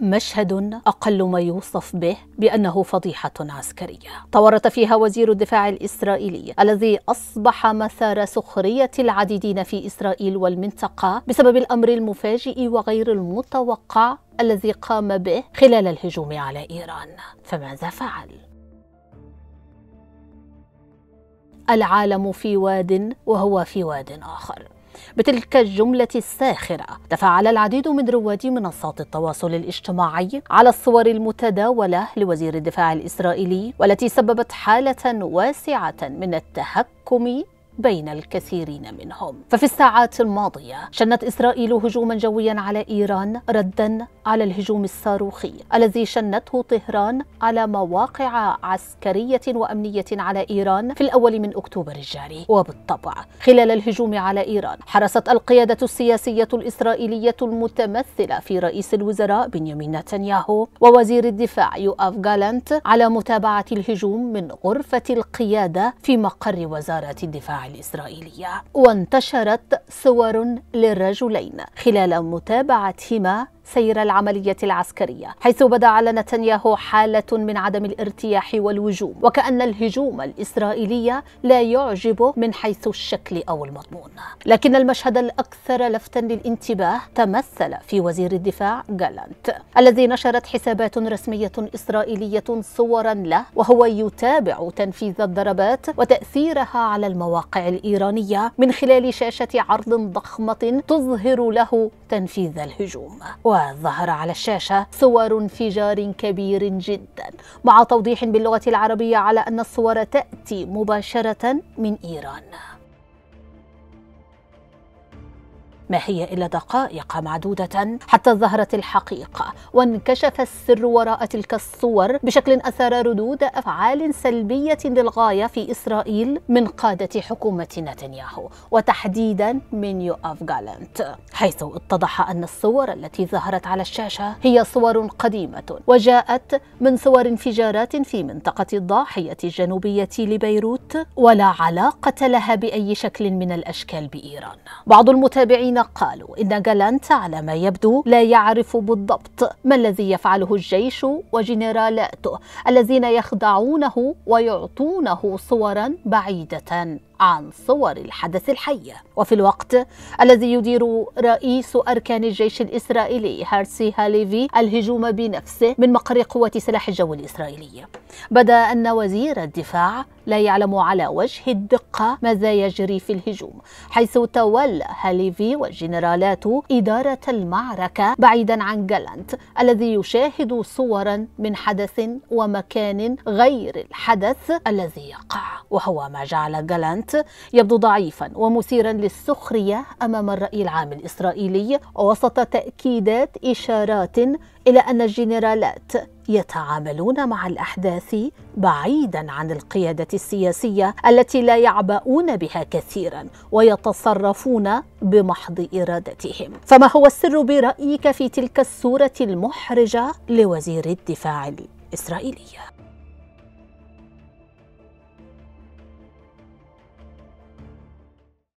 مشهد أقل ما يوصف به بأنه فضيحة عسكرية تورط فيها وزير الدفاع الإسرائيلي الذي أصبح مثار سخرية العديدين في إسرائيل والمنطقة بسبب الأمر المفاجئ وغير المتوقع الذي قام به خلال الهجوم على إيران فماذا فعل؟ العالم في واد وهو في واد آخر بتلك الجملة الساخرة تفاعل العديد من رواد منصات التواصل الاجتماعي على الصور المتداولة لوزير الدفاع الإسرائيلي والتي سببت حالة واسعة من التهكم بين الكثيرين منهم ففي الساعات الماضية شنت إسرائيل هجوما جويا على إيران ردا على الهجوم الصاروخي الذي شنته طهران على مواقع عسكرية وأمنية على إيران في الأول من أكتوبر الجاري وبالطبع خلال الهجوم على إيران حرصت القيادة السياسية الإسرائيلية المتمثلة في رئيس الوزراء بنيامين نتنياهو ووزير الدفاع يؤاف جالانت على متابعة الهجوم من غرفة القيادة في مقر وزارة الدفاع الإسرائيلية وانتشرت صور للرجلين خلال متابعتهما سير العملية العسكرية حيث بدا على نتنياهو حالة من عدم الارتياح والوجوم وكأن الهجوم الإسرائيلي لا يعجبه من حيث الشكل أو المضمون لكن المشهد الأكثر لفتا للانتباه تمثل في وزير الدفاع جالانت الذي نشرت حسابات رسمية إسرائيلية صورا له وهو يتابع تنفيذ الضربات وتأثيرها على المواقع الإيرانية من خلال شاشة عرض ضخمة تظهر له تنفيذ الهجوم و وظهر على الشاشة صور انفجار كبير جدا مع توضيح باللغة العربية على أن الصور تأتي مباشرة من إيران ما هي إلا دقائق معدودة حتى ظهرت الحقيقة وانكشف السر وراء تلك الصور بشكل أثار ردود أفعال سلبية للغاية في إسرائيل من قادة حكومة نتنياهو وتحديدا من يؤاف جالنت حيث اتضح أن الصور التي ظهرت على الشاشة هي صور قديمة وجاءت من صور انفجارات في منطقة الضاحية الجنوبية لبيروت ولا علاقة لها بأي شكل من الأشكال بإيران بعض المتابعين قالوا إن جالانت على ما يبدو لا يعرف بالضبط ما الذي يفعله الجيش وجنرالاته الذين يخدعونه ويعطونه صورا بعيدة عن صور الحدث الحي وفي الوقت الذي يدير رئيس أركان الجيش الإسرائيلي هارسي هاليفي الهجوم بنفسه من مقر قوة سلاح الجو الإسرائيلي بدا أن وزير الدفاع لا يعلم على وجه الدقة ماذا يجري في الهجوم حيث تولى هاليفي والجنرالات إدارة المعركة بعيدا عن جالانت الذي يشاهد صورا من حدث ومكان غير الحدث الذي يقع وهو ما جعل جالانت الوقت يبدو ضعيفا ومثيرا للسخريه امام الراي العام الاسرائيلي وسط تاكيدات اشارات الى ان الجنرالات يتعاملون مع الاحداث بعيدا عن القياده السياسيه التي لا يعبؤون بها كثيرا ويتصرفون بمحض ارادتهم فما هو السر برايك في تلك الصوره المحرجه لوزير الدفاع الاسرائيلي